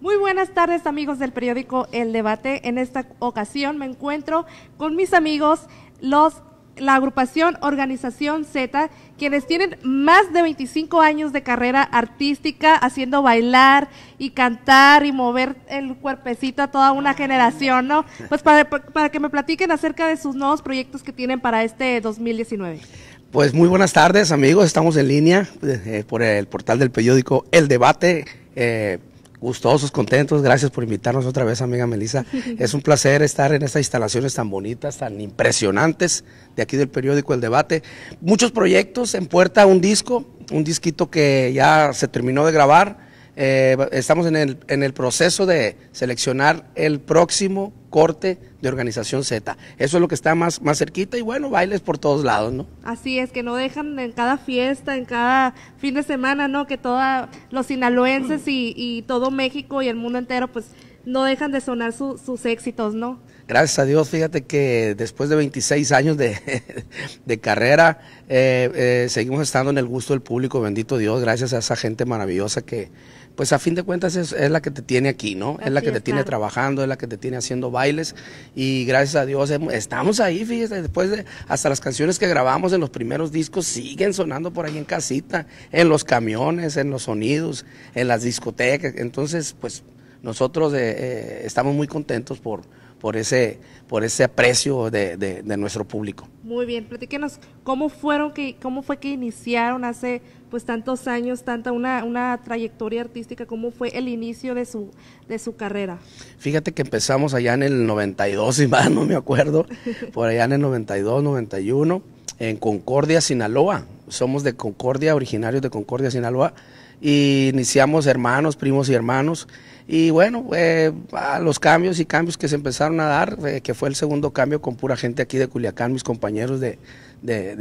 Muy buenas tardes amigos del periódico El Debate. En esta ocasión me encuentro con mis amigos los la agrupación Organización Z, quienes tienen más de 25 años de carrera artística haciendo bailar y cantar y mover el cuerpecito a toda una generación, ¿no? Pues para, que me platiquen acerca de sus nuevos proyectos que tienen para este 2019. Pues muy buenas tardes amigos, estamos en línea eh, por el portal del periódico El Debate. Eh, gustosos, contentos. Gracias por invitarnos otra vez, amiga Melissa. Es un placer estar en estas instalaciones tan bonitas, tan impresionantes de aquí del periódico El Debate. Muchos proyectos en puerta, un disco, un disquito que ya se terminó de grabar. Eh, estamos en el, en el proceso de seleccionar el próximo corte de Organización Z. Eso es lo que está más, más cerquita y bueno, bailes por todos lados, ¿no? Así es, que no dejan en cada fiesta, en cada fin de semana, ¿no? Que todos los sinaloenses y, todo México y el mundo entero, pues no dejan de sonar sus éxitos, ¿no? Gracias a Dios, fíjate que después de 26 años de, carrera, eh, eh, seguimos estando en el gusto del público, bendito Dios, gracias a esa gente maravillosa que, pues a fin de cuentas es, la que te tiene aquí, ¿no? es la que te tiene trabajando, es la que te tiene haciendo bailes y gracias a Dios estamos ahí, fíjese, después de hasta las canciones que grabamos en los primeros discos siguen sonando por ahí en casita, en los camiones, en los sonidos, en las discotecas, entonces pues nosotros eh, eh, estamos muy contentos por por ese, por ese aprecio de, nuestro público. Muy bien, platíquenos cómo fueron que, cómo fue que iniciaron hace pues tantos años, tanta una, una trayectoria artística, cómo fue el inicio de su, de su carrera. Fíjate que empezamos allá en el 92, si más no me acuerdo, por allá en el 92, 91, en Concordia, Sinaloa somos de Concordia, originarios de Concordia, Sinaloa, y iniciamos hermanos, primos y hermanos. Y bueno, eh, los cambios y cambios que se empezaron a dar, eh, que fue el segundo cambio con pura gente aquí de Culiacán, mis compañeros de,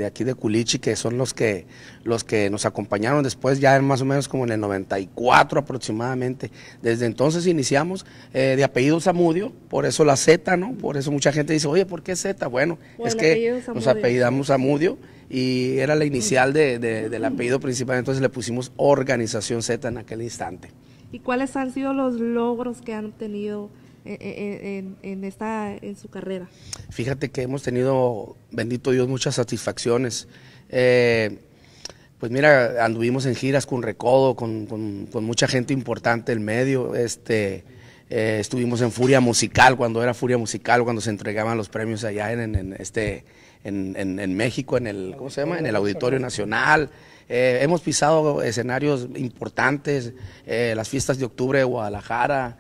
aquí de Culichi, que son los que, los que nos acompañaron después, ya más o menos como en el 94 aproximadamente. Desde entonces iniciamos eh, de apellido Zamudio, por eso la Z, ¿no? Por eso mucha gente dice, oye, ¿por qué Z? Bueno, es que nos apellidamos Zamudio y era la inicial de, del apellido principal, entonces le pusimos Organización Z en aquel instante. ¿Y cuáles han sido los logros que han tenido eh, eh, eh, en, en, en su carrera? Fíjate que hemos tenido, bendito Dios, muchas satisfacciones. pues mira, anduvimos en giras con Recodo, con, con mucha gente importante del medio, este eh, estuvimos en Furia Musical, cuando era Furia Musical, cuando se entregaban los premios allá en, este, en, en, México, en el, ¿cómo se llama? En el Auditorio Nacional. Eh, hemos pisado escenarios importantes, eh, las fiestas de octubre de Guadalajara,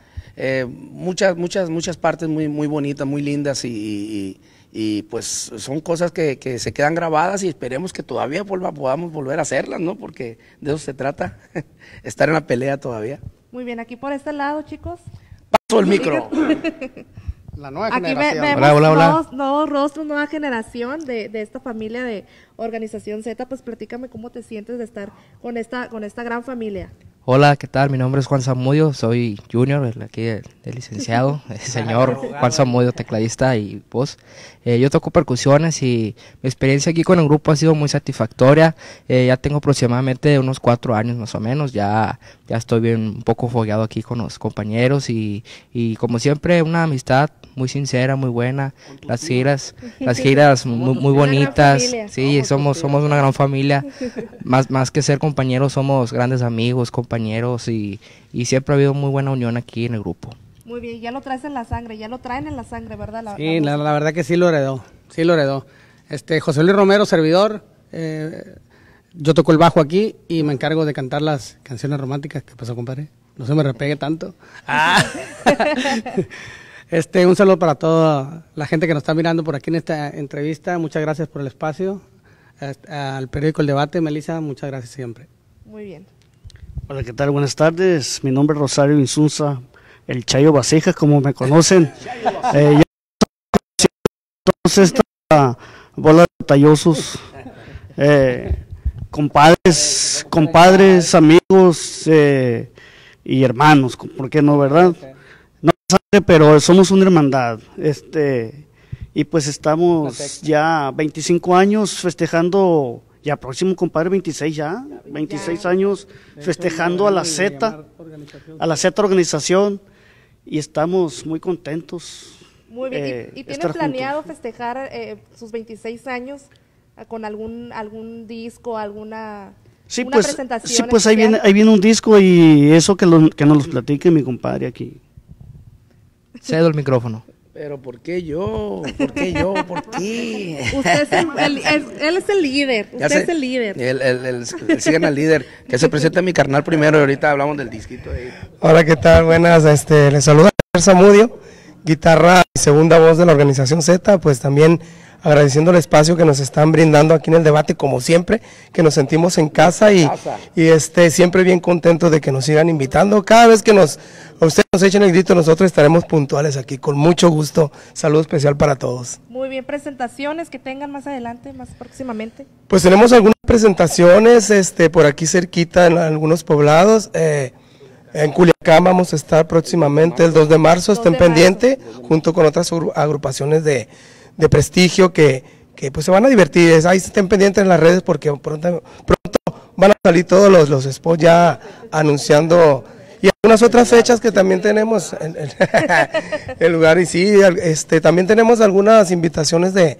muchas, muchas, muchas partes muy, muy bonitas, muy lindas y, y, y pues son cosas que, se quedan grabadas y esperemos que todavía podamos volver a hacerlas, ¿no? Porque de eso se trata, estar en la pelea todavía. Muy bien, aquí por este lado, chicos. Paso el micro. La nueva generación. hola, nueva generación de, de, esta familia de Organización Z. Pues platícame cómo te sientes de estar con esta, con esta gran familia. Hola, ¿qué tal? Mi nombre es Juan Zamudio, soy junior, aquí el, licenciado, el señor Juan Zamudio, tecladista y voz. Eh, yo toco percusiones y mi experiencia aquí con el grupo ha sido muy satisfactoria. Eh, ya tengo aproximadamente unos cuatro años más o menos, ya, ya estoy bien un poco fogueado aquí con los compañeros y, y como siempre una amistad muy sincera, muy buena, las giras, las giras muy, bonitas, sí, somos, somos una gran familia, más, más que ser compañeros somos grandes amigos, compañeros y, siempre ha habido muy buena unión aquí en el grupo. Muy bien, ya lo traes en la sangre, ya lo traen en la sangre, ¿verdad? sí, la, verdad que sí lo heredó, sí lo heredó. Este, José Luis Romero, servidor, eh, yo toco el bajo aquí y me encargo de cantar las canciones románticas. ¿Qué pasó, compadre? No se me repegue tanto. Ah. Ah. este, un saludo para toda la gente que nos está mirando por aquí en esta entrevista. Muchas gracias por el espacio. Este, al periódico El Debate, Melissa, muchas gracias siempre. Muy bien. Hola, ¿qué tal? Buenas tardes. Mi nombre es Rosario Insunza, el Chayo Basejas, como me conocen. Eh, ya esta bola de tallosos, eh, compadres, compadres, amigos eh, y hermanos, ¿por qué no, verdad? No sé, pero somos una hermandad. Este, y pues estamos ya 25 años festejando ya próximo, compadre, 26 ya, 26 años festejando a la Z, a la Z organización, y estamos muy contentos. Muy bien, ¿y, eh, tienes planeado festejar eh, sus 26 años ah, con algún, algún disco, alguna... una pues, presentación sí, pues ahí viene, viene un disco y eso que, lo, que nos los platique mi compadre aquí. Cedo el micrófono. Pero ¿por qué yo? ¿Por qué yo? ¿Por qué? Usted es el, él es el líder. Usted es el líder. el el, el al líder. Que se presente mi carnal primero y ahorita hablamos del disquito. Ahí. Hola, ¿qué tal? Buenas. Este, les saluda Samudio, guitarra y segunda voz de la organización Z. Pues también agradeciendo el espacio que nos están brindando aquí en el debate, como siempre, que nos sentimos en casa y, este, siempre bien contentos de que nos sigan invitando. Cada vez que nos, ustedes nos echen el grito, nosotros estaremos puntuales aquí, con mucho gusto. Saludo especial para todos. Muy bien, presentaciones que tengan más adelante, más próximamente. Pues tenemos algunas presentaciones este, por aquí cerquita en algunos poblados. Eh, en Culiacán vamos a estar próximamente el 2 de marzo, estén pendientes, junto con otras agrupaciones de, de prestigio que, pues se van a divertir. ahí estén pendientes en las redes porque pronto, pronto van a salir todos los, los spots ya anunciando y algunas otras fechas que también tenemos el lugar y sí, este, también tenemos algunas invitaciones de,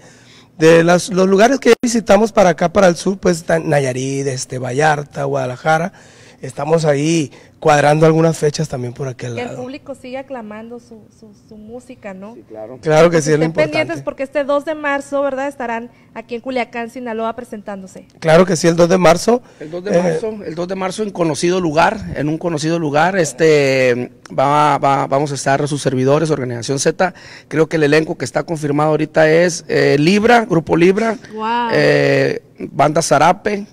de las, los lugares que visitamos para acá, para el sur, pues Nayarit, este, Vallarta, Guadalajara estamos ahí cuadrando algunas fechas también por aquel lado. el público sigue aclamando su, su, música, ¿no? Sí, claro. Claro que pues sí, es lo importante. pendientes porque este 2 de marzo, ¿verdad? Estarán aquí en Culiacán, Sinaloa, presentándose. Claro que sí, el 2 de marzo. El 2 de marzo, eh, el 2 de marzo en conocido lugar, en un conocido lugar, este, va, vamos a estar sus servidores, Organización Z. Creo que el elenco que está confirmado ahorita es eh, Libra, Grupo Libra, eh, Banda Zarape,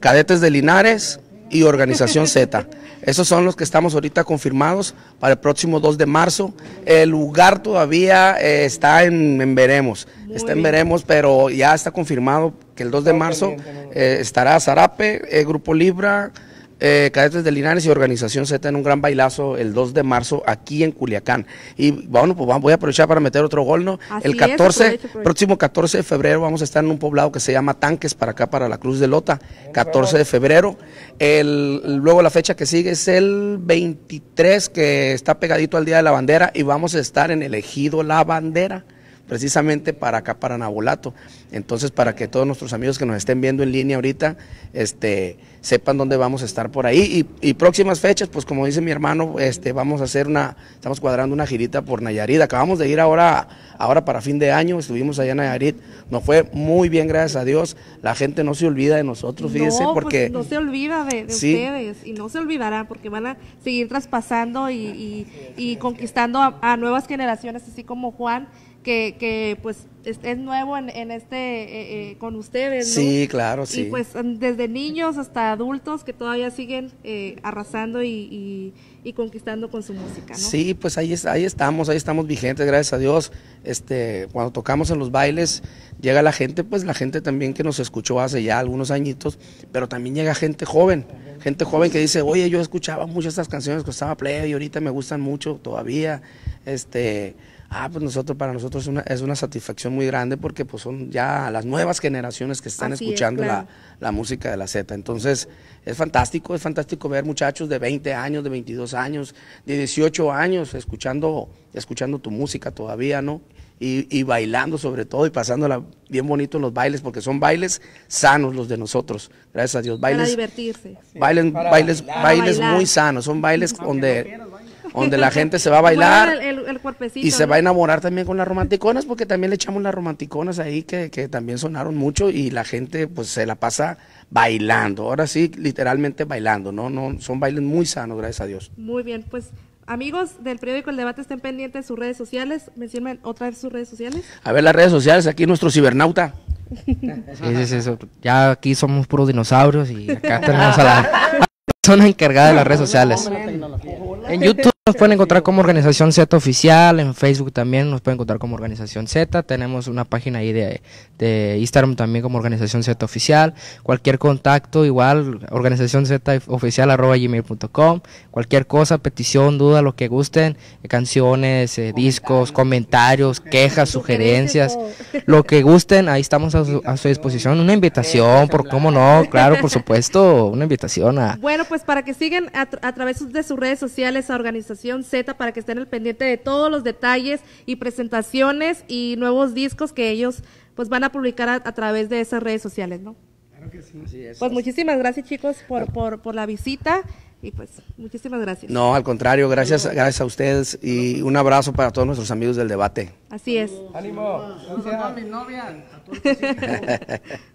Cadetes de Linares, y Organización Z. Esos son los que estamos ahorita confirmados para el próximo 2 de marzo. El lugar todavía eh, está en, veremos, está en veremos, pero ya está confirmado que el 2 de marzo eh, estará Zarape, eh, Grupo Libra, eh, Cadetes de Linares y Organización Z en un gran bailazo el 2 de marzo aquí en Culiacán. Y bueno, pues voy a aprovechar para meter otro gol, ¿no? el 14, próximo 14 de febrero vamos a estar en un poblado que se llama Tanques para acá, para la Cruz de Lota, 14 de febrero. El, luego la fecha que sigue es el 23, que está pegadito al Día de la Bandera y vamos a estar en el Ejido La Bandera precisamente para acá, para Nabolato. Entonces, para que todos nuestros amigos que nos estén viendo en línea ahorita, este, sepan dónde vamos a estar por ahí. Y, próximas fechas, pues como dice mi hermano, este, vamos a hacer una, estamos cuadrando una girita por Nayarit. Acabamos de ir ahora, ahora para fin de año, estuvimos allá en Nayarit, nos fue muy bien, gracias a Dios. La gente no se olvida de nosotros, fíjese, pues, porque... no se olvida de, ustedes y no se olvidará porque van a seguir traspasando y, conquistando a nuevas generaciones, así como Juan que, que pues es, nuevo en, este, eh, eh, con ustedes, Sí, claro, sí. Y pues mm, desde niños hasta adultos que todavía siguen eh, arrasando y, conquistando con su música, ¿no? Sí, pues ahí, ahí estamos, ahí estamos vigentes, gracias a Dios. Este, cuando tocamos en los bailes, llega la gente, pues la gente también que nos escuchó hace ya algunos añitos, pero también llega gente joven, gente joven que dice, oye, yo escuchaba muchas estas canciones que estaba play y ahorita me gustan mucho todavía, este... Ah, pues nosotros, para nosotros es una, es una satisfacción muy grande porque pues son ya las nuevas generaciones que están escuchando la, música de la Z. Entonces es fantástico, es fantástico ver muchachos de 20 años, de 22 años, de 18 años escuchando, escuchando tu música todavía, ¿no? Y, bailando sobre todo y pasándola bien bonito en los bailes porque son bailes sanos los de nosotros, gracias a Dios. Bailes, para divertirse. Bailes, bailes, bailes, muy sanos, son bailes donde donde la gente se va a bailar y se va a enamorar también con las romanticonas, porque también le echamos las romanticonas ahí que, también sonaron mucho y la gente pues se la pasa bailando, ahora sí, literalmente bailando, ¿no? no Son bailes muy sanos, gracias a Dios. Muy bien, pues Amigos del periódico El Debate estén pendientes de sus redes sociales. Mencionen otra vez sus redes sociales. A ver las redes sociales, aquí nuestro cibernauta. Ya aquí somos puros dinosaurios y acá tenemos a la persona encargada de las redes sociales. En YouTube nos pueden encontrar como Organización Z Oficial, en Facebook también nos pueden encontrar como Organización Z, tenemos una página ahí de de Instagram también como Organización Z Oficial. Cualquier contacto, igual, organización Z oficial arroba gmail.com. Cualquier cosa, petición, duda, lo que gusten, eh, canciones, eh, discos, comentarios, quejas, sugerencias, lo que gusten, ahí estamos a su, disposición. Una invitación, por cómo no, claro, por supuesto, una invitación a. Bueno, pues para que sigan a, a través de sus redes sociales a Organización Z, para que estén al pendiente de todos los detalles y presentaciones y nuevos discos que ellos pues van a publicar a, través de esas redes sociales, ¿no? Claro que sí. Así es, pues muchísimas gracias chicos por, la visita y pues muchísimas gracias. No, al contrario, gracias, gracias a ustedes y un abrazo para todos nuestros amigos del debate. Así es. Ánimo. Gracias.